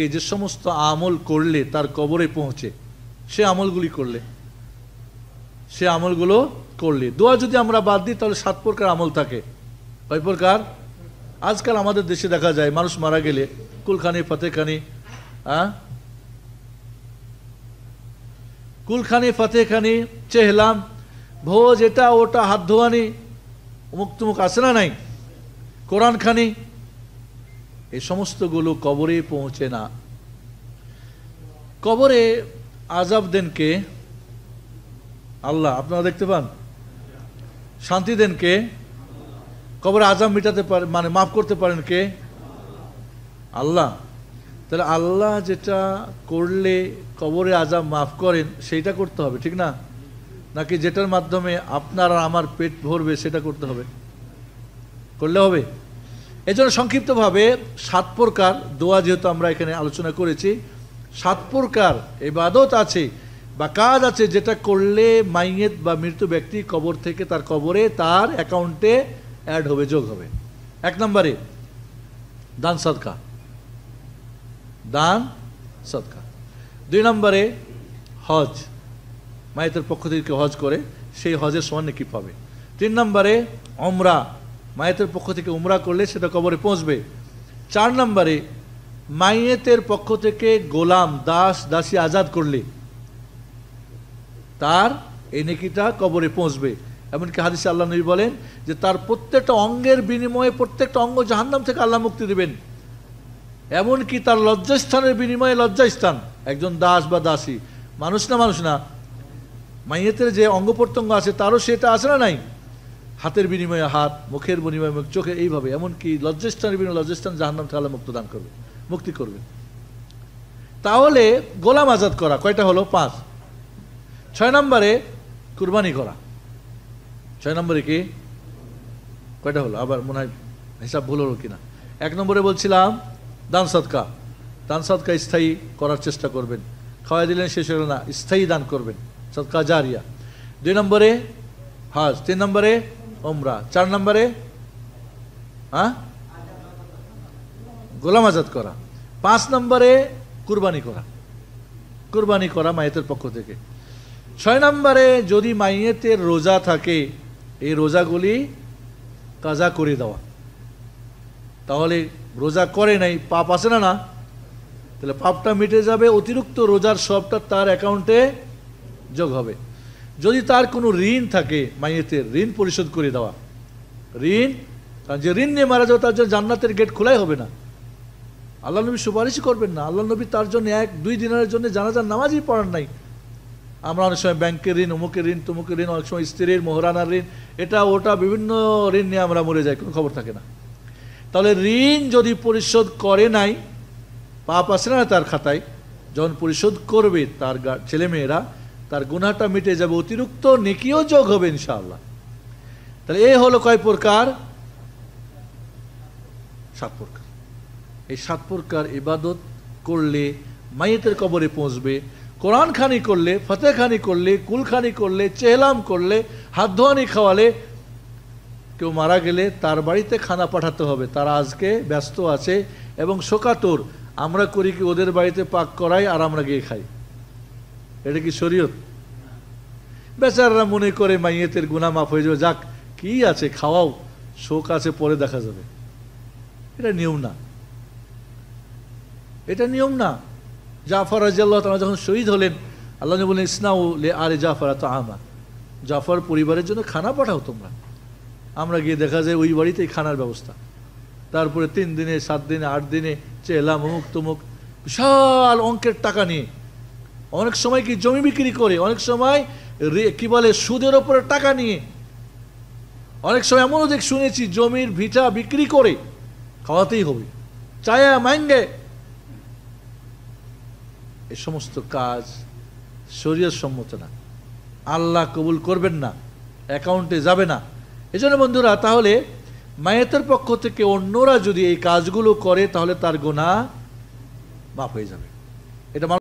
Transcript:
থেকে যে সমস্ত আমল করলে তার কবরে পৌঁছে সে আমলগুলি করলে সে আমলগুলো করলে দোয়া যদি আমরা বাদ দিই তাহলে সাত প্রকার আমল থাকে কয় প্রকার আজকাল আমাদের দেশে দেখা যায় মানুষ মারা গেলে কুলখানি ফতেখানি হ্যাঁ কুলখানি ফতেখানি চেহলাম ভোজ এটা ওটা হাত ধোয়ানি অমুক তুমুক আছে না নাই খানি এই সমস্তগুলো কবরে পৌঁছে না কবরে আজাব দেনকে আল্লাহ আপনারা দেখতে পান শান্তি দেন কে কবরে আজাব মিটাতে পারে মানে মাফ করতে পারেন কে আল্লাহ তাহলে আল্লাহ যেটা করলে কবরে আজাব মাফ করেন সেইটা করতে হবে ঠিক না নাকি যেটার মাধ্যমে আপনার আমার পেট ভরবে সেটা করতে হবে করলে হবে এজন্য সংক্ষিপ্তভাবে সাত প্রকার দোয়া যেহেতু আমরা এখানে আলোচনা করেছি সাত প্রকার এবাদত আছে বা কাজ আছে যেটা করলে মাইয়েত বা মৃত্যু ব্যক্তি কবর থেকে তার কবরে তার অ্যাকাউন্টে অ্যাড হবে যোগ হবে এক নম্বরে দান সদকা দান সদকা দুই নম্বরে হজ মায়েতের পক্ষ থেকে হজ করে সেই হজের সমান নাকি পাবে তিন নম্বরে অমরা মায়েতের পক্ষ থেকে উমরা করলে সেটা কবরে পৌঁছবে চার নম্বরে মায়েতের পক্ষ থেকে গোলাম দাস দাসী আজাদ করলে তার এই নেকিটা কবরে পৌঁছবে এমনকি হাদিসা আল্লাহ নবী বলেন যে তার প্রত্যেকটা অঙ্গের বিনিময়ে প্রত্যেকটা অঙ্গ জাহান্নাম থেকে আল্লাহ মুক্তি দেবেন এমনকি তার লজ্জাস্থানের বিনিময়ে লজ্জাস্থান একজন দাস বা দাসী মানুষ না মানুষ না মাইয়েতের যে অঙ্গ প্রত্যঙ্গ আছে তারও সেটা আছে না নাই হাতের বিনিময়ে হাত মুখের বিনিময়ে মুখ চোখে এইভাবে এমনকি লজ্জাস্থানের বিনিময়ে লজ্জাস্থান জাহান্নাম থেকে আল্লাহ মুক্তদান করবে মুক্তি করবে তাহলে গোলাম আজাদ করা কয়টা হলো পাঁচ ছয় নম্বরে কুরবানি করা ছয় নম্বরে কি কয়টা হলো আবার মনে হয় হিসাব ভুল হলো কিনা এক নম্বরে বলছিলাম দান সৎকা দান সৎকা স্থায়ী করার চেষ্টা করবেন খাওয়াই দিলেন শেষ হলো না স্থায়ী দান করবেন সৎকা জারিয়া দুই নম্বরে হাজ তিন নম্বরে ওমরা চার নম্বরে হ্যাঁ গোলাম আজাদ করা পাঁচ নম্বরে কুরবানি করা কুরবানি করা মায়েতের পক্ষ থেকে ছয় নম্বরে যদি মাইয়েতের রোজা থাকে এই রোজাগুলি কাজা করে দেওয়া তাহলে রোজা করে নাই পাপ আছে না না তাহলে পাপটা মিটে যাবে অতিরিক্ত রোজার সবটা তার অ্যাকাউন্টে যোগ হবে যদি তার কোনো ঋণ থাকে মাইয়েতে ঋণ পরিশোধ করে দেওয়া ঋণ কারণ যে ঋণ নিয়ে মারা যাবে তার জন্য জান্নাতের গেট খোলাই হবে না আল্লাহ নবী সুপারিশই করবেন না আল্লাহ নবী তার জন্য এক দুই দিনের জন্য জানাজার নামাজই পড়ার নাই আমরা অনেক সময় ব্যাংকের ঋণ অমুকের ঋণ তমুকের ঋণ অনেক সময় স্ত্রীর মোহরানার ঋণ এটা ওটা বিভিন্ন ঋণ নিয়ে আমরা মরে যাই কোনো খবর থাকে না তাহলে ঋণ যদি পরিশোধ করে নাই পাপ আসে না তার খাতায় যখন পরিশোধ করবে তার ছেলেমেয়েরা তার গুণাটা মিটে যাবে অতিরিক্ত নেকিও যোগ হবে ইনশাআল্লাহ তাহলে এই হলো কয় প্রকার সাত প্রকার এই সাত প্রকার ইবাদত করলে মাইয়েতের কবরে পৌঁছবে কোরআনখানি করলে ফতেখানি করলে কুলখানি করলে চেহলাম করলে হাত ধোয়ানি খাওয়ালে কেউ মারা গেলে তার বাড়িতে খানা পাঠাতে হবে তারা আজকে ব্যস্ত আছে এবং শোকাতোর আমরা করি কি ওদের বাড়িতে পাক করাই আর আমরা গিয়ে খাই এটা কি শরীয়ত বেচাররা মনে করে মাইয়েতের গুণা মাফ হয়ে যাবে যাক কি আছে খাওয়াও শোক আছে পরে দেখা যাবে এটা নিয়ম না এটা নিয়ম না জাফর আল্লাহ তারা যখন শহীদ হলেন আল্লাহ বললেন ইসনাউ লে আরে জাফর তো আমার জাফর পরিবারের জন্য খানা পাঠাও তোমরা আমরা গিয়ে দেখা যায় ওই বাড়িতেই খানার ব্যবস্থা তারপরে তিন দিনে সাত দিনে আট দিনে চেলাম অমুক তমুক বিশাল অঙ্কের টাকা নিয়ে অনেক সময় কি জমি বিক্রি করে অনেক সময় কি বলে সুদের ওপরে টাকা নিয়ে অনেক সময় এমনও দেখ শুনেছি জমির ভিটা বিক্রি করে খাওয়াতেই হবে চায়া মাইঙ্গে এ সমস্ত কাজ শরীর সম্মত না আল্লাহ কবুল করবেন না অ্যাকাউন্টে যাবে না এজন্য বন্ধুরা তাহলে মায়েতের পক্ষ থেকে অন্যরা যদি এই কাজগুলো করে তাহলে তার গোনা মাফ হয়ে যাবে এটা